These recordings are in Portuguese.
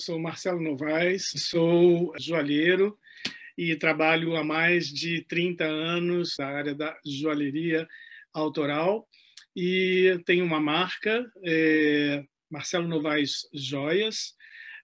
sou Marcelo Novaes, sou joalheiro e trabalho há mais de 30 anos na área da joalheria autoral e tenho uma marca, é, Marcelo Novaes Joias,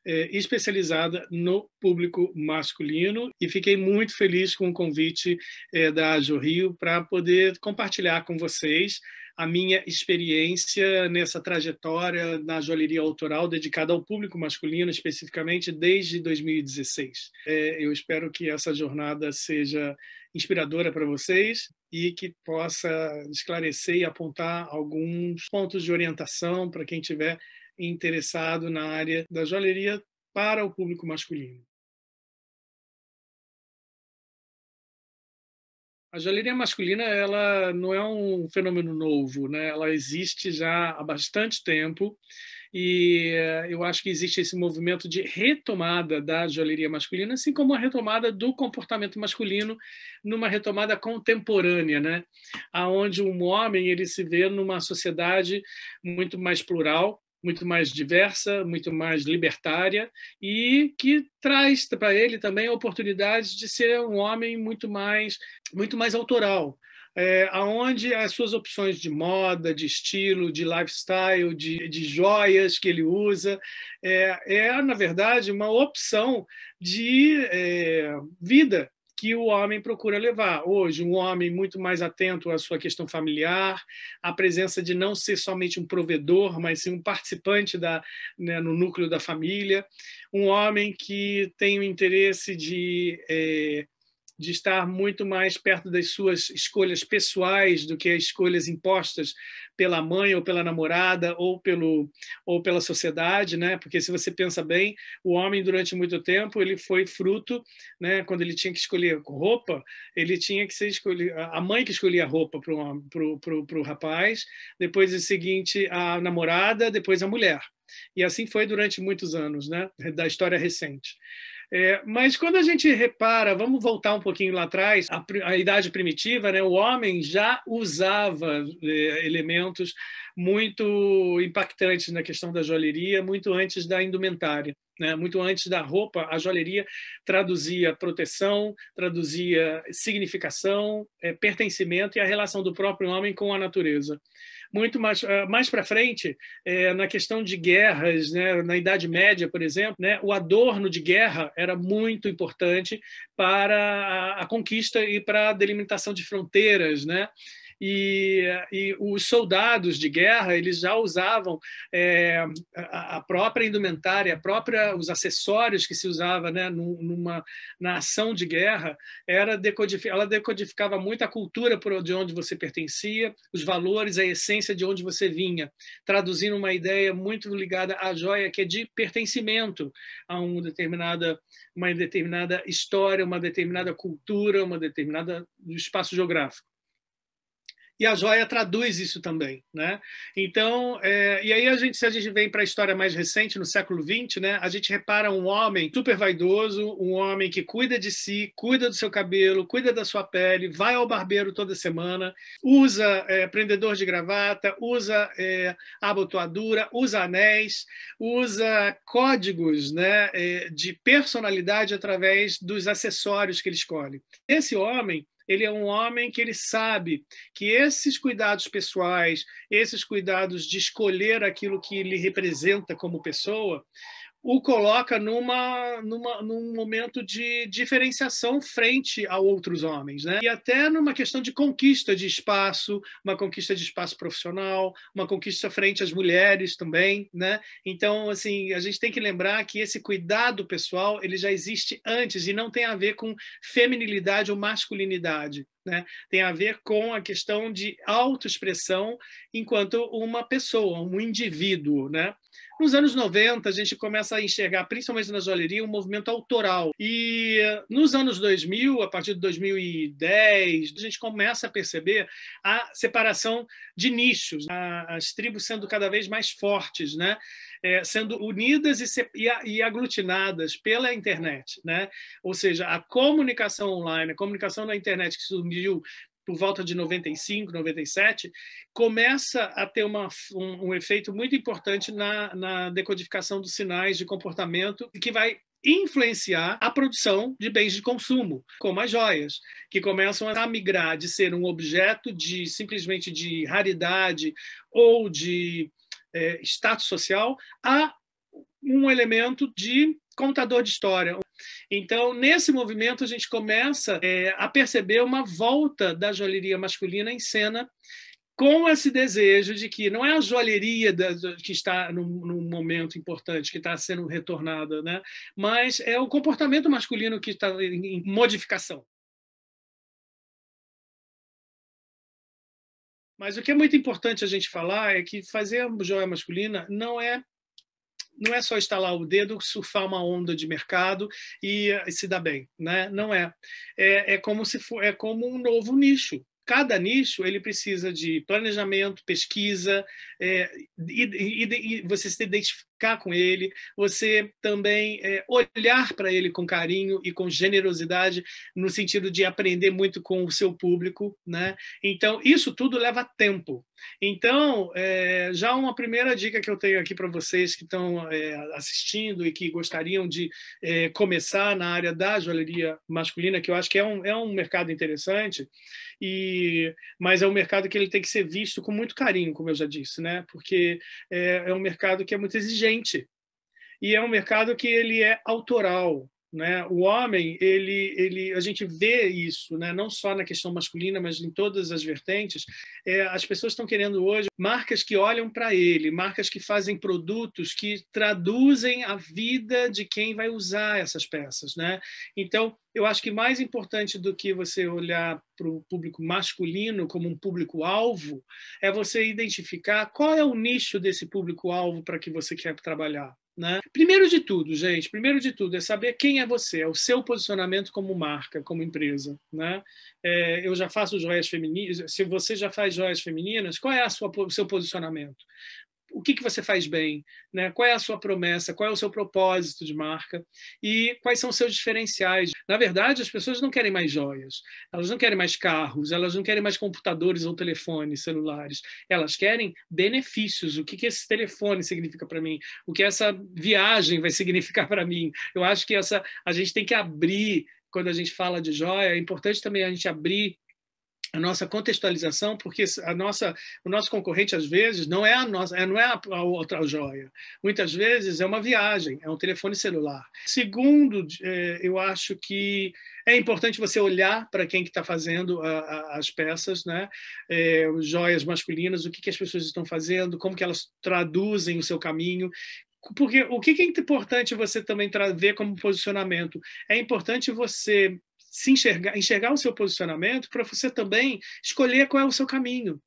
é, especializada no público masculino e fiquei muito feliz com o convite é, da Ajo Rio para poder compartilhar com vocês a minha experiência nessa trajetória na joalheria autoral dedicada ao público masculino, especificamente desde 2016. É, eu espero que essa jornada seja inspiradora para vocês e que possa esclarecer e apontar alguns pontos de orientação para quem tiver interessado na área da joalheria para o público masculino. A joalheria masculina ela não é um fenômeno novo, né? ela existe já há bastante tempo e eh, eu acho que existe esse movimento de retomada da joalheria masculina, assim como a retomada do comportamento masculino numa retomada contemporânea, né? Aonde um homem ele se vê numa sociedade muito mais plural, muito mais diversa, muito mais libertária e que traz para ele também oportunidades de ser um homem muito mais muito mais autoral, é, aonde as suas opções de moda, de estilo, de lifestyle, de, de joias que ele usa, é, é na verdade uma opção de é, vida que o homem procura levar. Hoje, um homem muito mais atento à sua questão familiar, à presença de não ser somente um provedor, mas sim um participante da, né, no núcleo da família, um homem que tem o interesse de é, de estar muito mais perto das suas escolhas pessoais do que as escolhas impostas pela mãe ou pela namorada ou pelo ou pela sociedade, né? Porque se você pensa bem, o homem durante muito tempo ele foi fruto, né? Quando ele tinha que escolher roupa, ele tinha que ser escolher a mãe que escolhia a roupa para o rapaz, depois o seguinte a namorada, depois a mulher. E assim foi durante muitos anos, né? Da história recente. É, mas quando a gente repara, vamos voltar um pouquinho lá atrás, a, a idade primitiva, né, o homem já usava é, elementos muito impactantes na questão da joalheria, muito antes da indumentária. Né? Muito antes da roupa, a joalheria traduzia proteção, traduzia significação, é, pertencimento e a relação do próprio homem com a natureza muito mais, eh, mais para frente, é, na questão de guerras, né, na Idade Média, por exemplo, né, o adorno de guerra era muito importante para a, a conquista e para a delimitação de fronteiras, né? e, e os soldados de guerra eles já usavam é, a, própria indumentária, a própria, os acessórios que se usava né, numa, na ação de guerra, era decodific, ela decodificava muito a cultura por, de onde você pertencia, os valores, a essência de onde você vinha, traduzindo uma ideia muito ligada à joia, que é de pertencimento a uma determinada, uma determinada história, uma determinada cultura, uma determinada espaço geográfico e a joia traduz isso também, né? Então, é, e aí a gente, se a gente vem para a história mais recente, no século XX, né? A gente repara um homem super vaidoso, um homem que cuida de si, cuida do seu cabelo, cuida da sua pele, vai ao barbeiro toda semana, usa é, prendedor de gravata, usa é, abotoadura, usa anéis, usa códigos, né? É, de personalidade através dos acessórios que ele escolhe. Esse homem ele é um homem que ele sabe que esses cuidados pessoais, esses cuidados de escolher aquilo que ele representa como pessoa, o coloca numa, numa, num momento de diferenciação frente a outros homens, né? E até numa questão de conquista de espaço, uma conquista de espaço profissional, uma conquista frente às mulheres também, né? Então, assim, a gente tem que lembrar que esse cuidado pessoal, ele já existe antes e não tem a ver com feminilidade ou masculinidade. Né? Tem a ver com a questão de autoexpressão enquanto uma pessoa, um indivíduo, né? Nos anos 90, a gente começa a enxergar, principalmente na joalheria, um movimento autoral. E nos anos 2000, a partir de 2010, a gente começa a perceber a separação de nichos, as tribos sendo cada vez mais fortes, né? é, sendo unidas e, se, e, e, aglutinadas pela internet, né? Ou seja, a comunicação online, a comunicação na internet que surgiu por volta de 95, 97, começa a ter uma, um, um efeito muito importante na, na decodificação dos sinais de comportamento, que vai influenciar a produção de bens de consumo, como as joias, que começam a migrar de ser um objeto de simplesmente de raridade ou de é, status social, a um elemento de contador de história. Então, nesse movimento, a gente começa é, a perceber uma volta da joalheria masculina em cena com esse desejo de que não é a joalheria que está num, num, momento importante, que está sendo retornada, né? mas é o comportamento masculino que está em modificação. Mas o que é muito importante a gente falar é que fazer joia masculina não é não é só instalar o dedo, surfar uma onda de mercado e, e se dar bem, né? Não é. é. É como se for, é como um novo nicho, cada nicho ele precisa de planejamento, pesquisa, é, e, e, e você se ficar com ele, você também é, olhar para ele com carinho e com generosidade, no sentido de aprender muito com o seu público, né? Então, isso tudo leva tempo. Então, é, já uma primeira dica que eu tenho aqui para vocês que estão é, assistindo e que gostariam de é, começar na área da joalheria masculina, que eu acho que é um, é um mercado interessante, e, mas é um mercado que ele tem que ser visto com muito carinho, como eu já disse, né? Porque é, é um mercado que é muito exigente gente. E é um mercado que ele é autoral, né? O homem, ele, ele, a gente vê isso, né? não só na questão masculina, mas em todas as vertentes. É, as pessoas estão querendo hoje marcas que olham para ele, marcas que fazem produtos que traduzem a vida de quem vai usar essas peças. Né? Então, eu acho que mais importante do que você olhar para o público masculino como um público-alvo é você identificar qual é o nicho desse público-alvo para que você quer trabalhar. Né? Primeiro de tudo, gente, primeiro de tudo é saber quem é você, é o seu posicionamento como marca, como empresa. Né? É, eu já faço joias femininas, se você já faz joias femininas, qual é sua, o seu posicionamento? o que, que você faz bem, né? qual é a sua promessa, qual é o seu propósito de marca e quais são os seus diferenciais. Na verdade, as pessoas não querem mais joias, elas não querem mais carros, elas não querem mais computadores ou telefones celulares, elas querem benefícios, o que, que esse telefone significa para mim, o que essa viagem vai significar para mim. Eu acho que essa a gente tem que abrir quando a gente fala de joia, é importante também a gente abrir a nossa contextualização, porque a nossa, o nosso concorrente, às vezes, não é a nossa, é, não é a outra joia. Muitas vezes é uma viagem, é um telefone celular. Segundo, é, eu acho que é importante você olhar para quem que está fazendo a, a, as peças, né? É, joias masculinas, o que, que as pessoas estão fazendo, como que elas traduzem o seu caminho, porque o que é importante você também ver como posicionamento? É importante você se enxergar, enxergar o seu posicionamento para você também escolher qual é o seu caminho.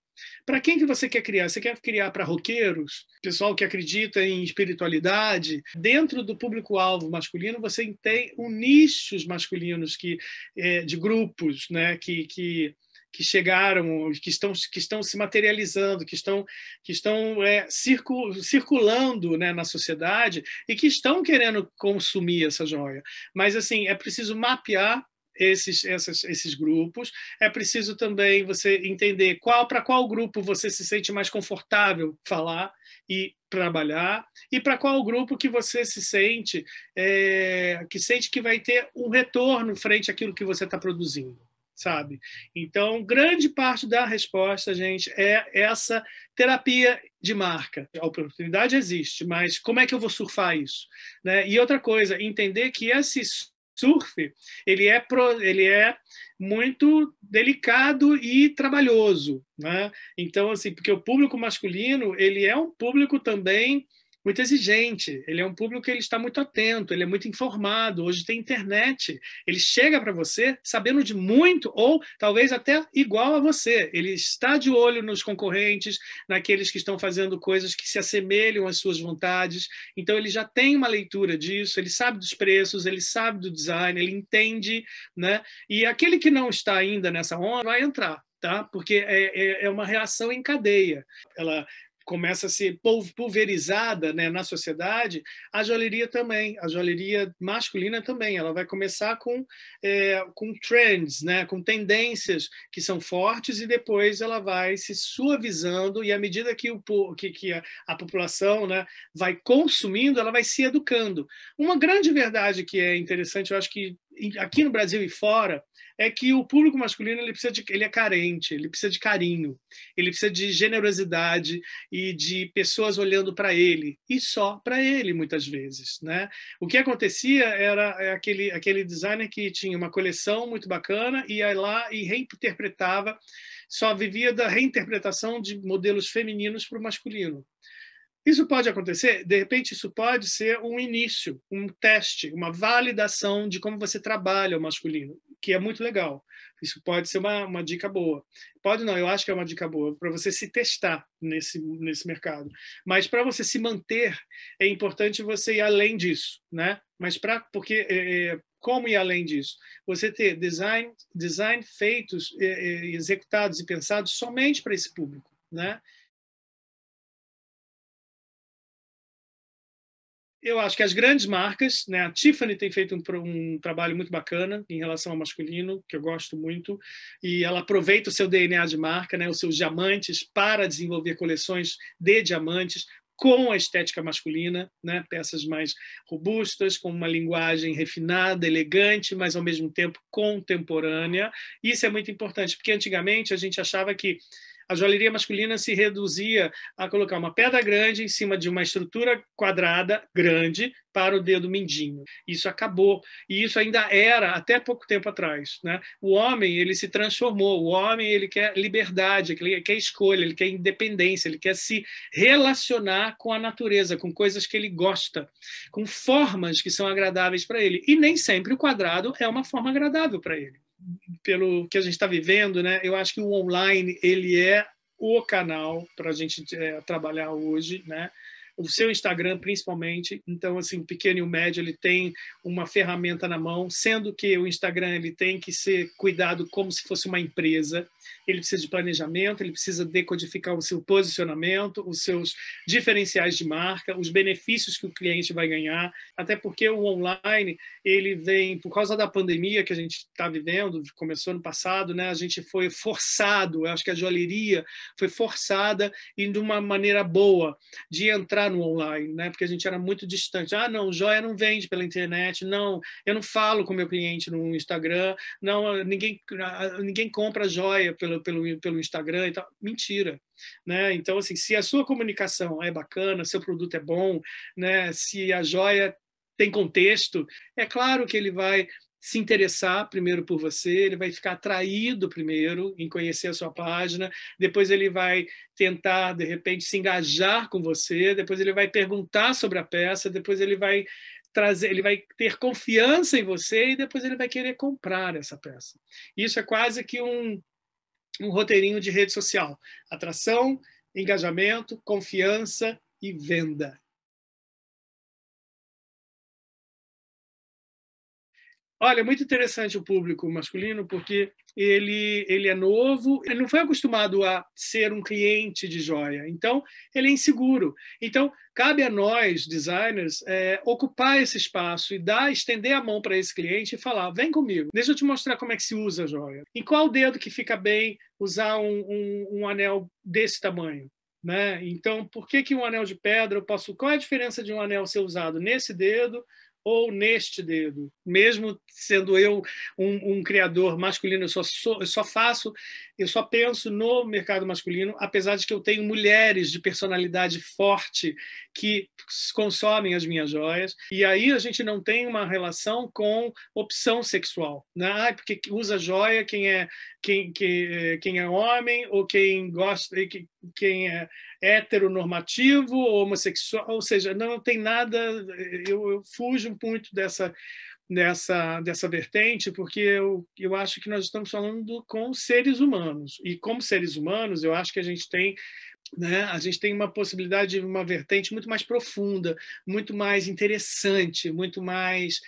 Para quem que você quer criar? Você quer criar para roqueiros, pessoal que acredita em espiritualidade? Dentro do público-alvo masculino, você tem um nichos masculinos que, é, de grupos né, que, que, que chegaram, que estão, que estão se materializando, que estão, que estão é, circu, circulando né, na sociedade e que estão querendo consumir essa joia. Mas assim é preciso mapear esses, essas, esses grupos. É preciso também você entender qual para qual grupo você se sente mais confortável falar e trabalhar e para qual grupo que você se sente é, que sente que vai ter um retorno frente àquilo que você está produzindo sabe? Então, grande parte da resposta, gente, é essa terapia de marca. A oportunidade existe, mas como é que eu vou surfar isso? Né? E outra coisa, entender que esses surf, ele é, pro, ele é muito delicado e trabalhoso, né? Então, assim, porque o público masculino, ele é um público também muito exigente, ele é um público que ele está muito atento, ele é muito informado, hoje tem internet, ele chega para você sabendo de muito ou talvez até igual a você. Ele está de olho nos concorrentes, naqueles que estão fazendo coisas que se assemelham às suas vontades. Então ele já tem uma leitura disso, ele sabe dos preços, ele sabe do design, ele entende, né? E aquele que não está ainda nessa onda vai entrar, tá? Porque é, é, é, uma reação em cadeia. Ela começa a ser pulverizada né, na sociedade, a joalheria também, a joalheria masculina também, ela vai começar com, é, com trends, né, com tendências que são fortes e depois ela vai se suavizando e à medida que, o, que, que a, a, população né, vai consumindo, ela vai se educando. Uma grande verdade que é interessante, eu acho que aqui no Brasil e fora, é que o público masculino ele precisa de, ele é carente, ele precisa de carinho, ele precisa de generosidade e de pessoas olhando para ele e só para ele muitas vezes, né? O que acontecia era é, aquele aquele designer que tinha uma coleção muito bacana e ia lá e reinterpretava, só vivia da reinterpretação de modelos femininos para o masculino. Isso pode acontecer, de repente, isso pode ser um início, um teste, uma validação de como você trabalha o masculino, que é muito legal. Isso pode ser uma, uma dica boa. Pode não, eu acho que é uma dica boa para você se testar nesse, nesse mercado. Mas para você se manter, é importante você ir além disso, né? Mas para porque é, é, como ir além disso? Você ter design, design feitos, é, é, executados e pensados somente para esse público, né? eu acho que as grandes marcas, né? A Tiffany tem feito um, um, trabalho muito bacana em relação ao masculino, que eu gosto muito, e ela aproveita o seu DNA de marca, né? Os seus diamantes para desenvolver coleções de diamantes com a estética masculina, né? Peças mais robustas, com uma linguagem refinada, elegante, mas ao mesmo tempo contemporânea. Isso é muito importante, porque antigamente a gente achava que a joalheria masculina se reduzia a colocar uma pedra grande em cima de uma estrutura quadrada grande para o dedo mindinho. Isso acabou. E isso ainda era até pouco tempo atrás. Né? O homem ele se transformou. O homem ele quer liberdade, ele quer escolha, ele quer independência, ele quer se relacionar com a natureza, com coisas que ele gosta, com formas que são agradáveis para ele. E nem sempre o quadrado é uma forma agradável para ele pelo que a gente está vivendo, né? Eu acho que o online ele é o canal para a gente é, trabalhar hoje, né? o seu Instagram principalmente. Então, assim, o pequeno e o médio ele tem uma ferramenta na mão, sendo que o Instagram ele tem que ser cuidado como se fosse uma empresa. Ele precisa de planejamento, ele precisa decodificar o seu posicionamento, os seus diferenciais de marca, os benefícios que o cliente vai ganhar, até porque o online ele vem por causa da pandemia que a gente está vivendo, começou no passado, né? A gente foi forçado, eu acho que a joalheria foi forçada e de uma maneira boa de entrar no online, né? Porque a gente era muito distante. Ah, não, joia não vende pela internet, não, eu não falo com meu cliente no Instagram, não, ninguém, ninguém compra joia pelo, pelo, pelo Instagram e tal. Mentira. Né? Então, assim, se a sua comunicação é bacana, seu produto é bom, né? se a joia tem contexto, é claro que ele vai se interessar primeiro por você, ele vai ficar atraído primeiro em conhecer a sua página, depois ele vai tentar, de repente, se engajar com você, depois ele vai perguntar sobre a peça, depois ele vai trazer, ele vai ter confiança em você e depois ele vai querer comprar essa peça. Isso é quase que um, um roteirinho de rede social: atração, engajamento, confiança e venda. Olha, é muito interessante o público masculino, porque ele, ele é novo, ele não foi acostumado a ser um cliente de joia, então ele é inseguro. Então, cabe a nós, designers, é, ocupar esse espaço e dar, estender a mão para esse cliente e falar: vem comigo, deixa eu te mostrar como é que se usa a joia. Em qual dedo que fica bem usar um, um, um anel desse tamanho? Né? Então, por que, que um anel de pedra eu posso. Qual é a diferença de um anel ser usado nesse dedo ou neste dedo. Mesmo sendo eu um, um criador masculino, eu só, sou, eu só faço, eu só penso no mercado masculino, apesar de que eu tenho mulheres de personalidade forte que consomem as minhas joias. E aí a gente não tem uma relação com opção sexual, né? Ah, porque usa joia quem é quem, que eh, quem é homem ou quem gosta, quem é heteronormativo, homossexual, ou seja, não tem nada. Eu, eu fujo muito dessa dessa, dessa vertente, porque eu, eu acho que nós estamos falando com seres humanos. E como seres humanos, eu acho que a gente tem. Né? A gente tem uma possibilidade, de uma vertente muito mais profunda, muito mais interessante, muito mais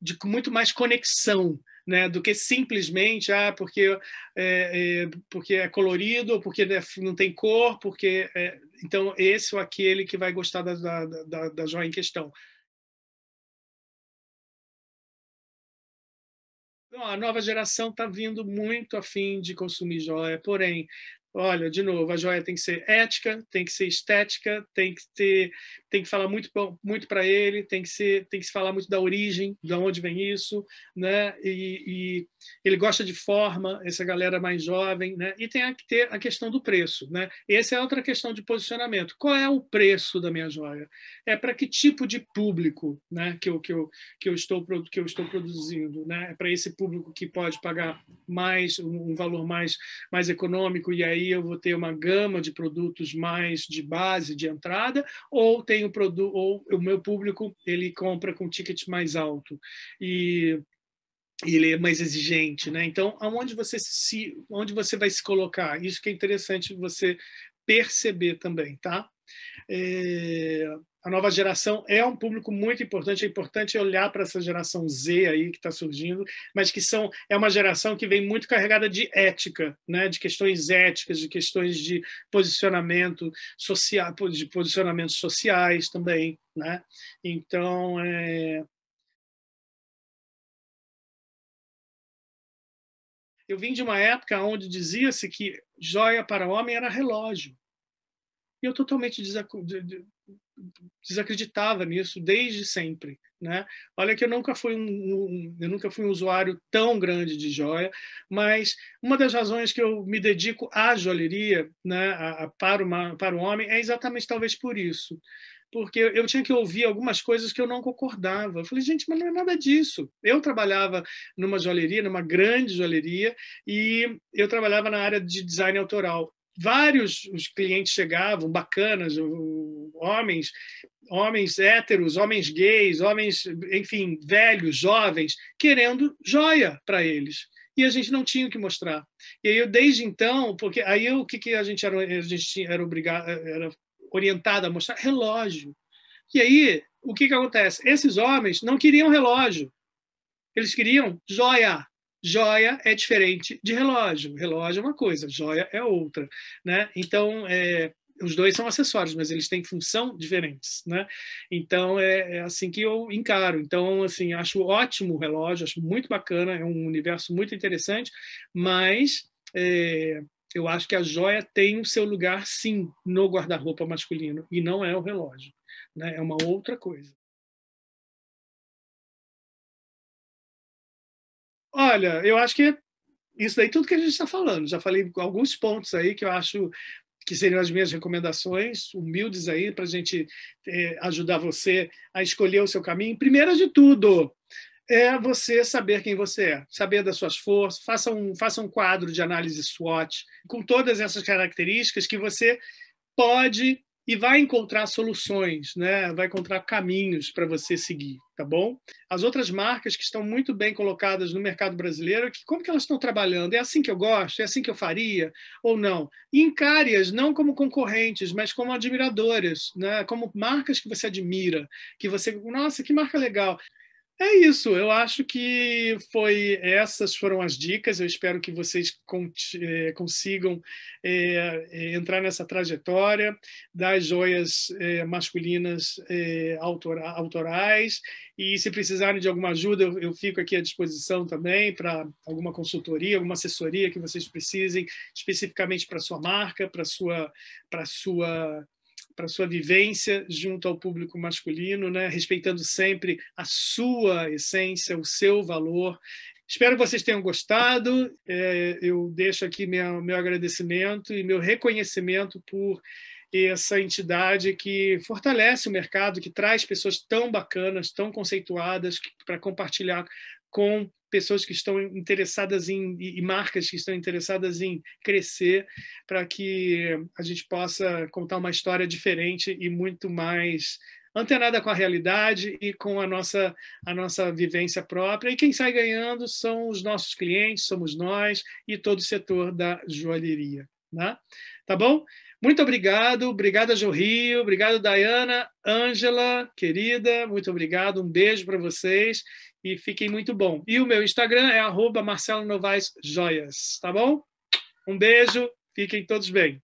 de muito mais conexão né, do que simplesmente ah, porque, é, é, porque é colorido, porque né, não tem cor, porque é, então esse ou aquele que vai gostar da, da, da, da joia em questão. Então, a nova geração está vindo muito a fim de consumir joia, porém Olha, de novo, a joia tem que ser ética, tem que ser estética, tem que ter, tem que falar muito muito para ele, tem que ser, tem que se falar muito da origem, de onde vem isso, né? E, e, ele gosta de forma, essa galera mais jovem, né? E tem que ter a questão do preço, né? Essa é outra questão de posicionamento. Qual é o preço da minha joia? É para que tipo de público, né? Que eu que eu que eu estou que eu estou produzindo, né? É para esse público que pode pagar mais um valor mais mais econômico e aí aí eu vou ter uma gama de produtos mais de base, de entrada, ou o produto, ou o meu público ele compra com ticket mais alto e ele é mais exigente, né? Então, aonde você se, onde você vai se colocar? Isso que é interessante você perceber também, tá? É, a nova geração é um público muito importante, é importante olhar para essa geração Z aí que está surgindo, mas que são é uma geração que vem muito carregada de ética, né, de questões éticas, de questões de posicionamento social, de posicionamentos sociais também, né? Então é... Eu vim de uma época onde dizia-se que joia para homem era relógio. E eu totalmente desac... desacreditava nisso desde sempre, né? Olha que eu nunca fui um, um, eu nunca fui um usuário tão grande de joia, mas uma das razões que eu me dedico à joalheria, né, a, a, para, uma, para o homem, é exatamente talvez por isso porque eu tinha que ouvir algumas coisas que eu não concordava. Eu falei, gente, mas não é nada disso. Eu trabalhava numa joalheria, numa grande joalheria, e eu trabalhava na área de design autoral vários os clientes chegavam, bacanas, homens, homens héteros, homens gays, homens, enfim, velhos, jovens, querendo joia para eles. E a gente não tinha o que mostrar. E aí eu, desde então, porque aí o que, que a gente era, a gente tinha, era obrigado, era orientado a mostrar relógio. E aí o que que acontece? Esses homens não queriam relógio. Eles queriam joia joia é diferente de relógio. Relógio é uma coisa, joia é outra. Né? Então, é, os dois são acessórios, mas eles têm função diferentes, né? Então é, é, assim que eu encaro. Então assim acho ótimo o relógio, acho muito bacana, é um universo muito interessante, mas é, eu acho que a joia tem o seu lugar sim no guarda-roupa masculino e não é o relógio, né? É uma outra coisa. Olha, eu acho que isso daí tudo que a gente está falando. Já falei alguns pontos aí que eu acho que seriam as minhas recomendações, humildes aí, para a gente eh, ajudar você a escolher o seu caminho. Primeiro de tudo, é você saber quem você é, saber das suas forças, faça um, faça um quadro de análise SWOT com todas essas características que você pode e vai encontrar soluções, né? vai encontrar caminhos para você seguir, tá bom? As outras marcas que estão muito bem colocadas no mercado brasileiro, que, como que elas estão trabalhando? É assim que eu gosto? É assim que eu faria? Ou não? E encare-as não como concorrentes, mas como admiradoras, né? como marcas que você admira, que você, nossa, que marca legal. É isso, eu acho que foi essas foram as dicas. Eu espero que vocês eh, consigam é, entrar nessa trajetória das joias é, masculinas é, autora, autorais. E se precisarem de alguma ajuda, eu, eu fico aqui à disposição também para alguma consultoria, alguma assessoria que vocês precisem, especificamente para sua marca, para sua para sua para sua vivência junto ao público masculino, né? respeitando sempre a sua essência, o seu valor. Espero que vocês tenham gostado. É, eu deixo aqui meu meu agradecimento e meu reconhecimento por essa entidade que fortalece o mercado, que traz pessoas tão bacanas, tão conceituadas para compartilhar com pessoas que estão interessadas em e marcas que estão interessadas em crescer para que a gente possa contar uma história diferente e muito mais antenada com a realidade e com a nossa a nossa vivência própria e quem sai ganhando são os nossos clientes somos nós e todo o setor da joalheria né? Tá bom? Muito obrigado. Obrigada, Jo Rio. Obrigado, Dayana. Ângela, querida, muito obrigado. Um beijo para vocês e fiquem muito bom. E o meu Instagram é arroba Marcelo Novaes Joias. Tá bom? Um beijo. Fiquem todos bem.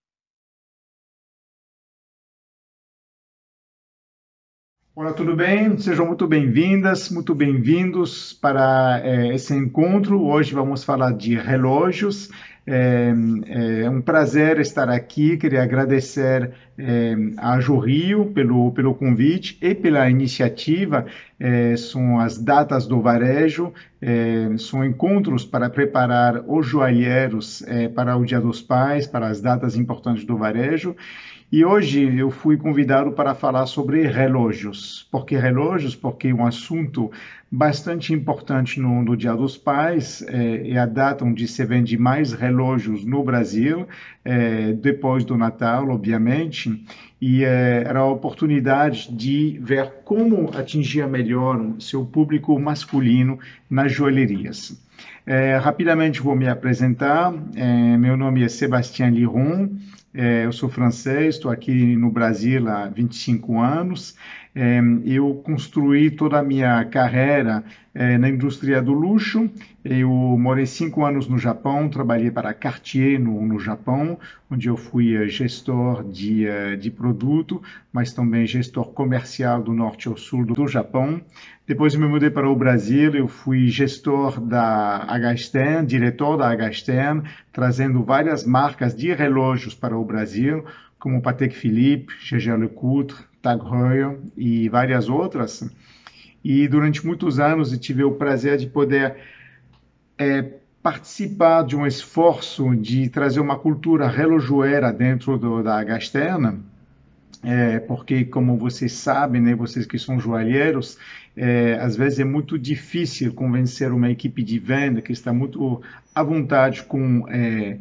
Olá, tudo bem? Sejam muito bem-vindas, muito bem-vindos para é, esse encontro. Hoje vamos falar de relógios. É, é, um prazer estar aqui. Queria agradecer é, a Jurio pelo, pelo convite e pela iniciativa. É, são as datas do varejo, é, são encontros para preparar os joalheiros é, para o Dia dos Pais, para as datas importantes do varejo. E hoje eu fui convidado para falar sobre relógios. Por que relógios? Porque um assunto bastante importante no, no Dia dos Pais é, é, a data onde se vende mais relógios no Brasil, é, depois do Natal, obviamente, e é, era a oportunidade de ver como atingir melhor seu público masculino nas joalherias. É, rapidamente vou me apresentar. É, meu nome é Sébastien Liron, é, eu sou francês, estou aqui no Brasil há 25 anos. Eh, eu construí toda a minha carreira eh, na indústria do luxo. Eu morei cinco anos no Japão, trabalhei para Cartier no, no Japão, onde eu fui eh, gestor de, de produto, mas também gestor comercial do norte ao sul do, do Japão. Depois me mudei para o Brasil, eu fui gestor da h diretor da h trazendo várias marcas de relógios para o Brasil, como Patek Philippe, Jaeger Lecoultre, Tag Heuer e várias outras. E durante muitos anos eu tive o prazer de poder é, participar de um esforço de trazer uma cultura relojoeira dentro do, da Gasterna, é, porque como vocês sabem, né, vocês que são joalheiros, é, às vezes é muito difícil convencer uma equipe de venda que está muito à vontade com é,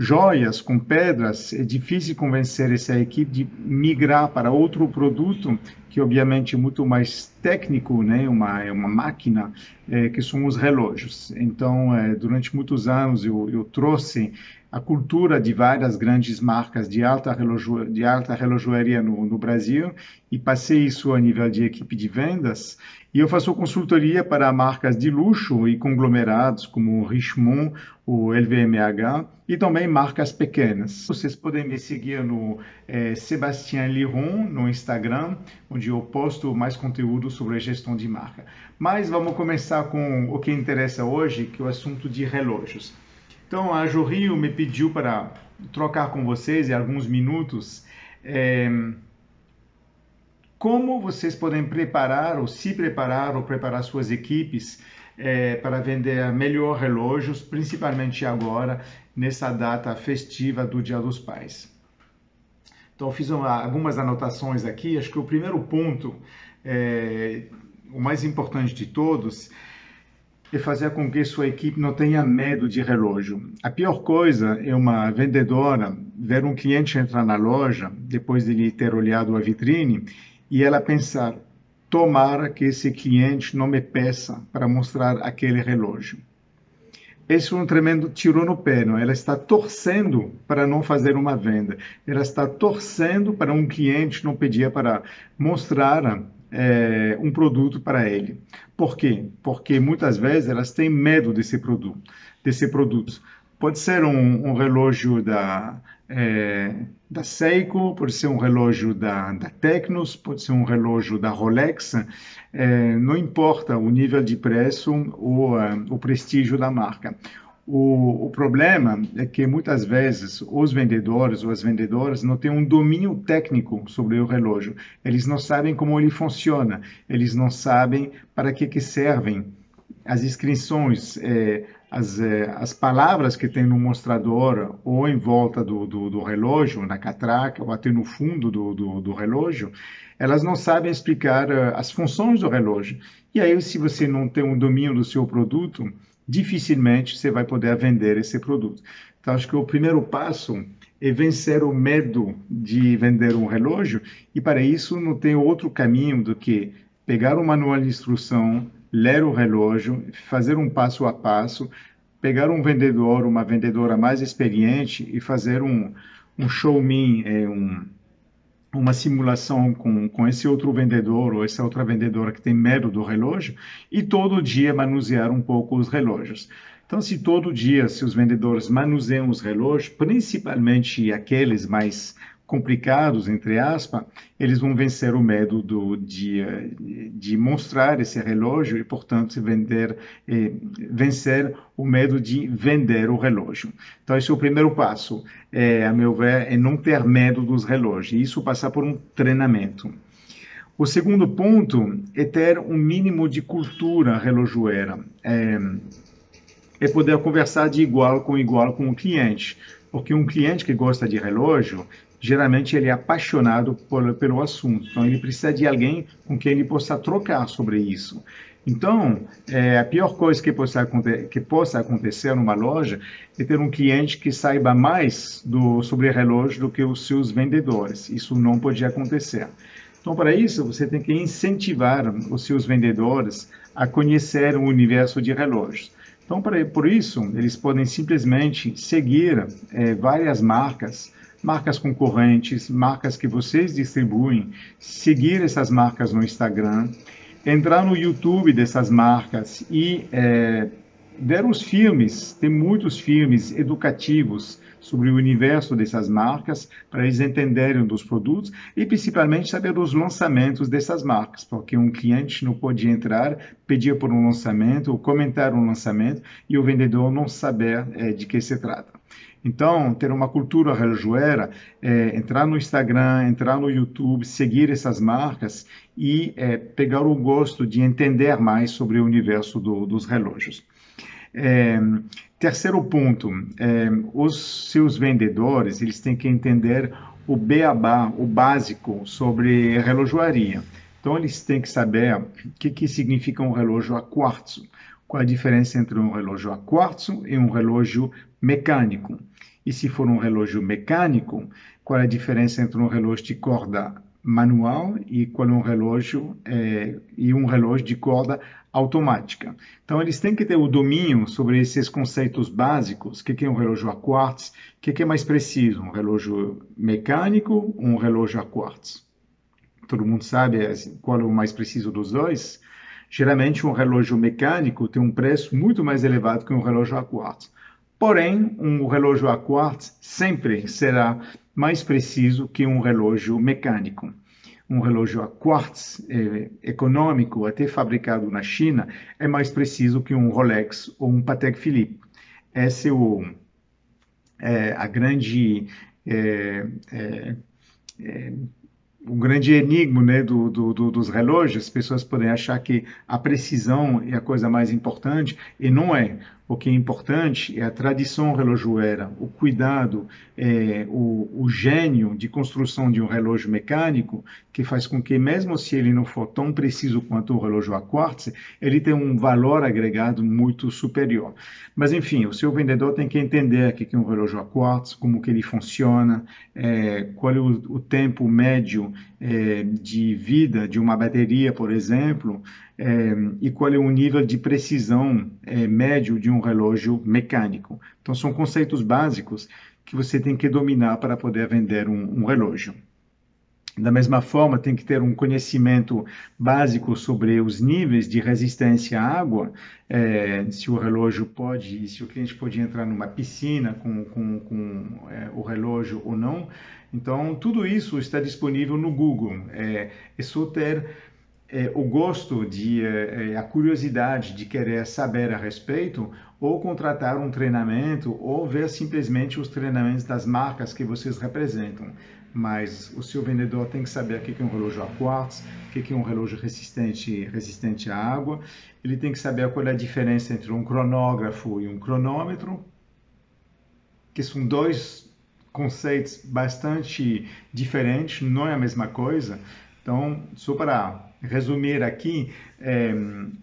joias, com pedras, é difícil convencer essa equipe de migrar para outro produto que obviamente é muito mais técnico, né? É uma é uma máquina é, que são os relógios. Então, é, durante muitos anos eu, eu trouxe a cultura de várias grandes marcas de alta, relojo, de alta relojoaria no, no, Brasil e passei isso a nível de equipe de vendas. E eu faço consultoria para marcas de luxo e conglomerados como Richemont ou LVMH e também marcas pequenas. Vocês podem me seguir no é, eh, Sebastian Liron no Instagram, onde eu posto mais conteúdo sobre gestão de marca. Mas vamos começar com o que interessa hoje, que é o assunto de relógios. Então, a Jorrinho me pediu para trocar com vocês em alguns minutos é, como vocês podem preparar ou se preparar ou preparar suas equipes é, para vender melhor relógios, principalmente agora, nessa data festiva do Dia dos Pais. Então, fiz uma, algumas anotações aqui. Acho que o primeiro ponto, é, o mais importante de todos, e fazer com que sua equipe não tenha medo de relógio. A pior coisa é uma vendedora ver um cliente entrar na loja, depois de ele ter olhado a vitrine, e ela pensar: tomara que esse cliente não me peça para mostrar aquele relógio. Esse é um tremendo tiro no pé, não? É? ela está torcendo para não fazer uma venda, ela está torcendo para um cliente não pedir para mostrar é, um produto para ele. Por quê? Porque muitas vezes elas têm medo desse produto, desse produto. Pode ser um, um relógio da, é, da Seiko, pode ser um relógio da, da Tecnos, pode ser um relógio da Rolex, é, não importa o nível de preço ou é, o prestígio da marca. O, o, problema é que muitas vezes os vendedores ou as vendedoras não têm um domínio técnico sobre o relógio. Eles não sabem como ele funciona, eles não sabem para que, que servem as inscrições, é, as, é, as palavras que tem no mostrador ou em volta do, do, do relógio, na catraca ou até no fundo do, do, do relógio, elas não sabem explicar é, as funções do relógio. E aí, se você não tem um domínio do seu produto, dificilmente você vai poder vender esse produto. Então, acho que o primeiro passo é vencer o medo de vender um relógio, e para isso não tem outro caminho do que pegar o manual de instrução, ler o relógio, fazer um passo a passo, pegar um vendedor, uma vendedora mais experiente e fazer um, um show-me, é, um, uma simulação com, com esse outro vendedor ou essa outra vendedora que tem medo do relógio e todo dia manusear um pouco os relógios. Então, se todo dia, se os vendedores manuseiam os relógios, principalmente aqueles mais complicados, entre aspas, eles vão vencer o medo do, de, de mostrar esse relógio e, portanto, vender, eh, vencer o medo de vender o relógio. Então, esse é o primeiro passo, é, a meu ver, é não ter medo dos relógios. Isso passa por um treinamento. O segundo ponto é ter um mínimo de cultura relojoeira. É, é poder conversar de igual com igual com o cliente. Porque um cliente que gosta de relógio, geralmente ele é apaixonado por, pelo assunto. Então, ele precisa de alguém com quem ele possa trocar sobre isso. Então, é, a pior coisa que possa, que possa acontecer numa loja é ter um cliente que saiba mais do, sobre relógio do que os seus vendedores. Isso não pode acontecer. Então, para isso, você tem que incentivar os seus vendedores a conhecer o universo de relógios. Então, para, por isso, eles podem simplesmente seguir é, várias marcas marcas concorrentes, marcas que vocês distribuem, seguir essas marcas no Instagram, entrar no YouTube dessas marcas e é, ver os filmes. Tem muitos filmes educativos sobre o universo dessas marcas para eles entenderem dos produtos e principalmente saber dos lançamentos dessas marcas, porque um cliente não pode entrar, pedir por um lançamento ou comentar um lançamento e o vendedor não saber é, de que se trata. Então, ter uma cultura relojoeira, é, entrar no Instagram, entrar no YouTube, seguir essas marcas e é, pegar o gosto de entender mais sobre o universo do, dos relógios. É, terceiro ponto, é, os seus vendedores eles têm que entender o beabá, o básico sobre relojoaria. Então, eles têm que saber o que, que significa um relógio a quartzo, qual a diferença entre um relógio a quartzo e um relógio mecânico. E se for um relógio mecânico, qual é a diferença entre um relógio de corda manual e qual é um relógio é, e um relógio de corda automática. Então eles têm que ter o domínio sobre esses conceitos básicos, o que, é um relógio a quartz, o que, que é mais preciso, um relógio mecânico ou um relógio a quartz. Todo mundo sabe é assim, qual é o mais preciso dos dois. Geralmente um relógio mecânico tem um preço muito mais elevado que um relógio a quartz. Porém, um relógio a quartz sempre será mais preciso que um relógio mecânico. Um relógio a quartz eh, econômico, até fabricado na China, é mais preciso que um Rolex ou um Patek Philippe. Essa é, o, é a grande é, é, é, um grande enigma né, do, do, do, dos relógios. As pessoas podem achar que a precisão é a coisa mais importante, e não é o que é importante é a tradição relojoeira, o cuidado, é, o, o, gênio de construção de um relógio mecânico, que faz com que, mesmo se ele não for tão preciso quanto o relógio a quartz, ele tenha um valor agregado muito superior. Mas, enfim, o seu vendedor tem que entender o que é um relógio a quartz, como que ele funciona, é, qual é o, o tempo médio é, de vida de uma bateria, por exemplo, é, e é o nível de precisão é, médio de um relógio mecânico. Então, são conceitos básicos que você tem que dominar para poder vender um, um relógio. Da mesma forma, tem que ter um conhecimento básico sobre os níveis de resistência à água, é, se o relógio pode, se o cliente pode entrar numa piscina com, com, com é, o relógio ou não. Então, tudo isso está disponível no Google. É, é só ter é, o gosto de é, é, a curiosidade de querer saber a respeito ou contratar um treinamento ou ver simplesmente os treinamentos das marcas que vocês representam mas o seu vendedor tem que saber o que é um relógio a quartz, o que é um relógio resistente, resistente à água, ele tem que saber qual é a diferença entre um cronógrafo e um cronômetro, que são dois conceitos bastante diferentes, não é a mesma coisa. Então, só para resumir aqui, é,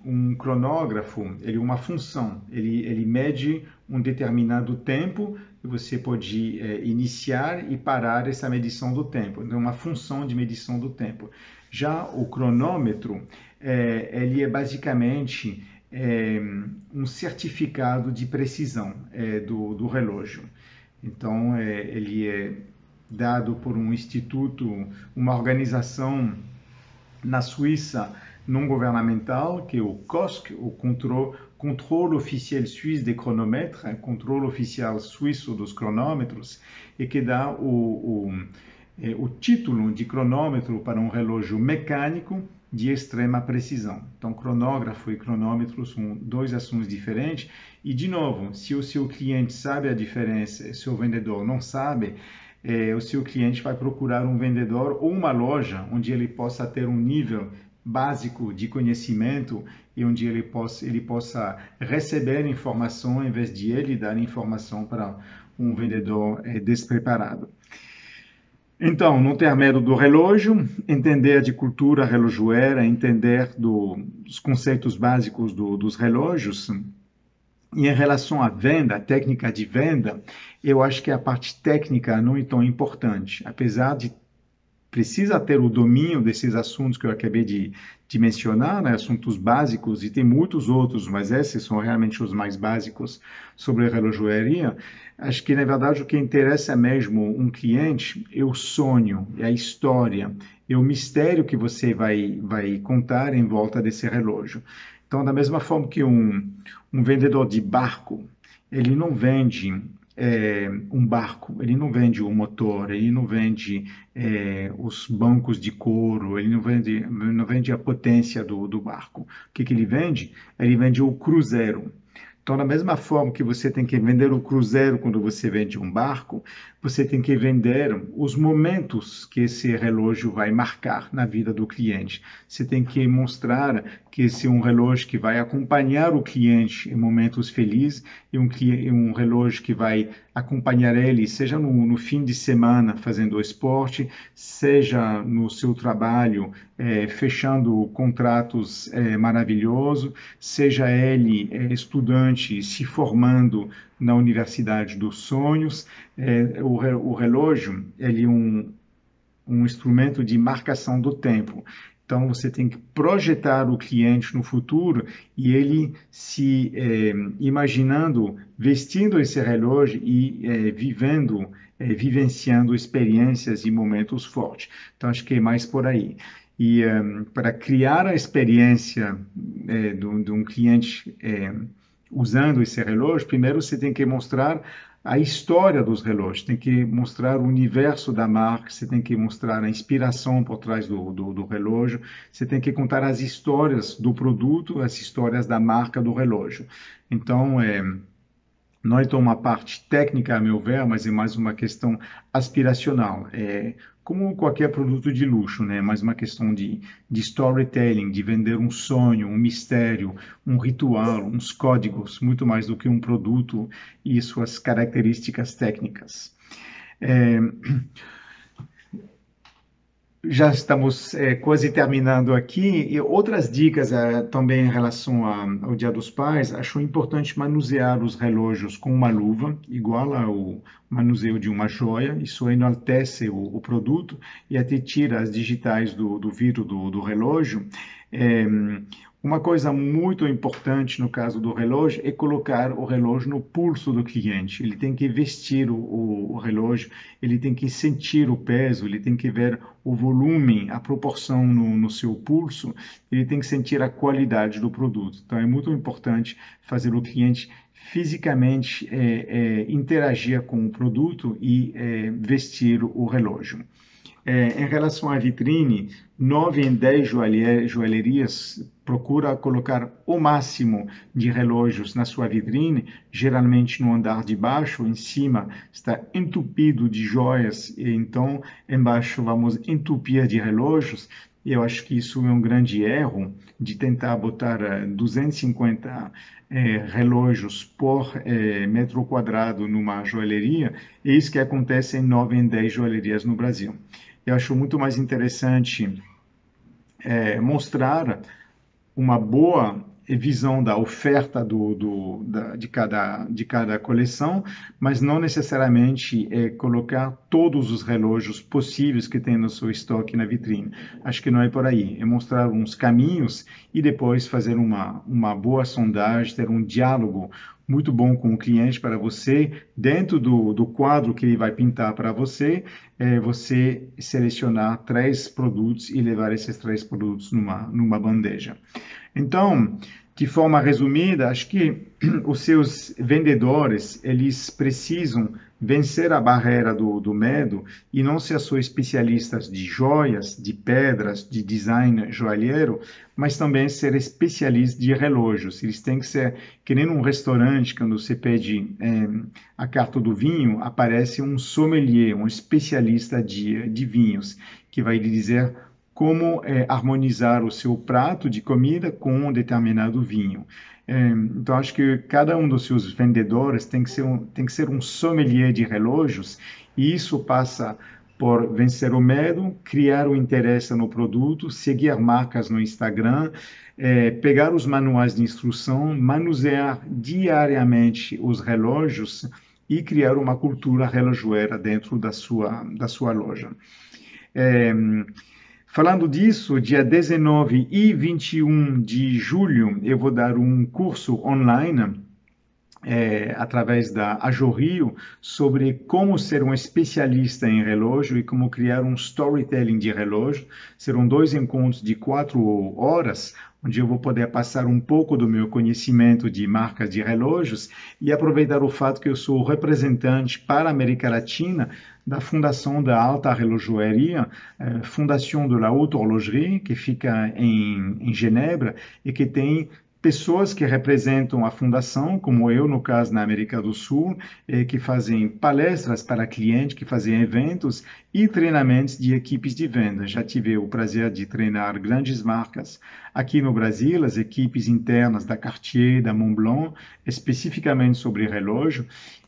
um cronógrafo, ele é uma função, ele, ele mede um determinado tempo e você pode é, iniciar e parar essa medição do tempo, então é uma função de medição do tempo. Já o cronômetro, é, ele é basicamente é, um certificado de precisão é, do, do relógio. Então, ele é dado por um instituto, uma organização na Suíça não governamental, que é o COSC, o controle Oficial Suíço de Cronômetros, hein, Controle Oficial Suíço dos Cronômetros, e que dá o, o, eh, o título de cronômetro para um relógio mecânico de extrema precisão. Então, cronógrafo e cronômetro são dois assuntos diferentes. E, de novo, se o seu cliente sabe a diferença e seu vendedor não sabe, é, seu cliente vai procurar um vendedor ou uma loja onde ele possa ter um nível básico de conhecimento e onde ele possa, ele possa receber informação em vez de ele dar informação para um vendedor é, despreparado. Então, não ter medo do relógio, entender de cultura relojoeira, entender do, dos conceitos básicos do, dos relógios, e em relação à venda, à técnica de venda, eu acho que a parte técnica não é tão importante, apesar de precisa ter o domínio desses assuntos que eu acabei de, de mencionar, né? assuntos básicos, e tem muitos outros, mas esses são realmente os mais básicos sobre relojoaria. Acho que, na verdade, o que interessa mesmo um cliente é o sonho, é a história, é o mistério que você vai, vai contar em volta desse relógio. Então, da mesma forma que um, um vendedor de barco, ele não vende é, um barco, ele não vende o motor, ele não vende é, os bancos de couro, ele não vende, não vende a potência do, do barco. O que, que ele vende? Ele vende o cruzeiro. Então, da mesma forma que você tem que vender um cruzeiro quando você vende um barco, você tem que vender os momentos que esse relógio vai marcar na vida do cliente. Você tem que mostrar que esse é um relógio que vai acompanhar o cliente em momentos felizes e um, um relógio que vai acompanhar ele, seja no, no, fim de semana fazendo esporte, seja no seu trabalho é, fechando contratos é, maravilhoso, seja ele é, estudante se formando na Universidade dos Sonhos. É, o, o, relógio ele é um, um instrumento de marcação do tempo. Então você tem que projetar o cliente no futuro e ele se é, imaginando vestindo esse relógio e é, vivendo, é, vivenciando experiências e momentos fortes. Então acho que é mais por aí. E para criar a experiência de um cliente usando esse relógio, primeiro você tem que mostrar a história dos relógios, tem que mostrar o universo da marca, você tem que mostrar a inspiração por trás do, do, do, relógio, você tem que contar as histórias do produto, as histórias da marca do relógio. Então, é, não é tão uma parte técnica, a meu ver, mas é mais uma questão aspiracional. É, como qualquer produto de luxo, né? mas uma questão de, de storytelling, de vender um sonho, um mistério, um ritual, uns códigos, muito mais do que um produto e suas características técnicas. É já estamos é, quase terminando aqui. E outras dicas é, também em relação ao Dia dos Pais, acho importante manusear os relógios com uma luva, igual ao manuseio de uma joia. Isso enaltece o, o produto e até tira as digitais do, do vidro do, do relógio. É, uma coisa muito importante no caso do relógio é colocar o relógio no pulso do cliente. Ele tem que vestir o, o, o relógio, ele tem que sentir o peso, ele tem que ver o volume, a proporção no, no, seu pulso, ele tem que sentir a qualidade do produto. Então, é muito importante fazer o cliente fisicamente é, é, interagir com o produto e é, vestir o relógio. É, em relação à vitrine, 9 em 10 joalherias procura colocar o máximo de relógios na sua vitrine, geralmente no andar de baixo, em cima está entupido de joias, e então embaixo vamos entupir de relógios. Eu acho que isso é um grande erro de tentar botar 250 eh, é, eh, relógios por é, metro quadrado numa joalheria. e é isso que acontece em 9 em 10 joalherias no Brasil. Eu acho muito mais interessante é, mostrar uma boa visão da oferta do, do, da, de, cada, de cada coleção, mas não necessariamente é, colocar todos os relógios possíveis que tem no seu estoque na vitrine. Acho que não é por aí. É mostrar uns caminhos e depois fazer uma, uma boa sondagem, ter um diálogo muito bom com o cliente para você. Dentro do, do quadro que ele vai pintar para você, é você selecionar três produtos e levar esses três produtos numa, numa bandeja. Então, de forma resumida, acho que os seus vendedores eles precisam vencer a barreira do, do medo e não ser só especialistas de joias, de pedras, de design joalheiro, mas também ser especialistas de relógios. Eles têm que ser, que nem num restaurante, quando você pede é, a carta do vinho, aparece um sommelier, um especialista de, de vinhos, que vai lhe dizer como é, harmonizar o seu prato de comida com um determinado vinho. É, então, acho que cada um dos seus vendedores tem que, ser um, tem que ser um sommelier de relógios, e isso passa por vencer o medo, criar o interesse no produto, seguir marcas no Instagram, é, pegar os manuais de instrução, manusear diariamente os relógios e criar uma cultura relojoeira dentro da sua, da sua loja. É, Falando disso, dia 19 e 21 de julho eu vou dar um curso online é, através da Ajo Rio sobre como ser um especialista em relógio e como criar um storytelling de relógio. Serão dois encontros de quatro horas, onde eu vou poder passar um pouco do meu conhecimento de marcas de relógios e aproveitar o fato que eu sou representante para a América Latina da Fundação da Alta Relojoaria, eh, é, Fundação de la Haute Horlogerie, que fica em, em Genebra e que tem pessoas que representam a fundação, como eu, no caso, na América do Sul, eh, que fazem palestras para clientes, que fazem eventos e treinamentos de equipes de venda. Já tive o prazer de treinar grandes marcas aqui no Brasil, as equipes internas da Cartier, da Montblanc, especificamente sobre relógio,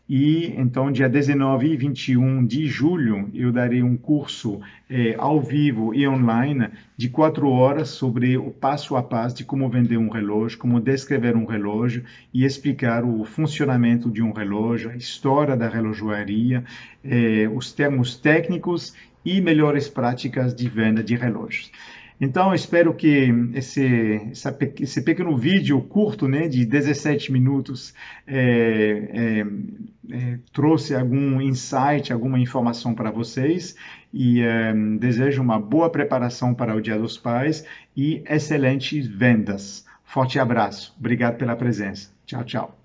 e então, dia 19 e 21 de julho, eu darei um curso é, ao vivo e online de quatro horas sobre o passo a passo de como vender um relógio, como descrever um relógio e explicar o funcionamento de um relógio, a história da relojoaria, é, os termos técnicos e melhores práticas de venda de relógios. Então, espero que esse, esse pequeno vídeo curto, né, de 17 minutos, é, é, é, trouxe algum insight, alguma informação para vocês e é, desejo uma boa preparação para o Dia dos Pais e excelentes vendas. Forte abraço. Obrigado pela presença. Tchau, tchau.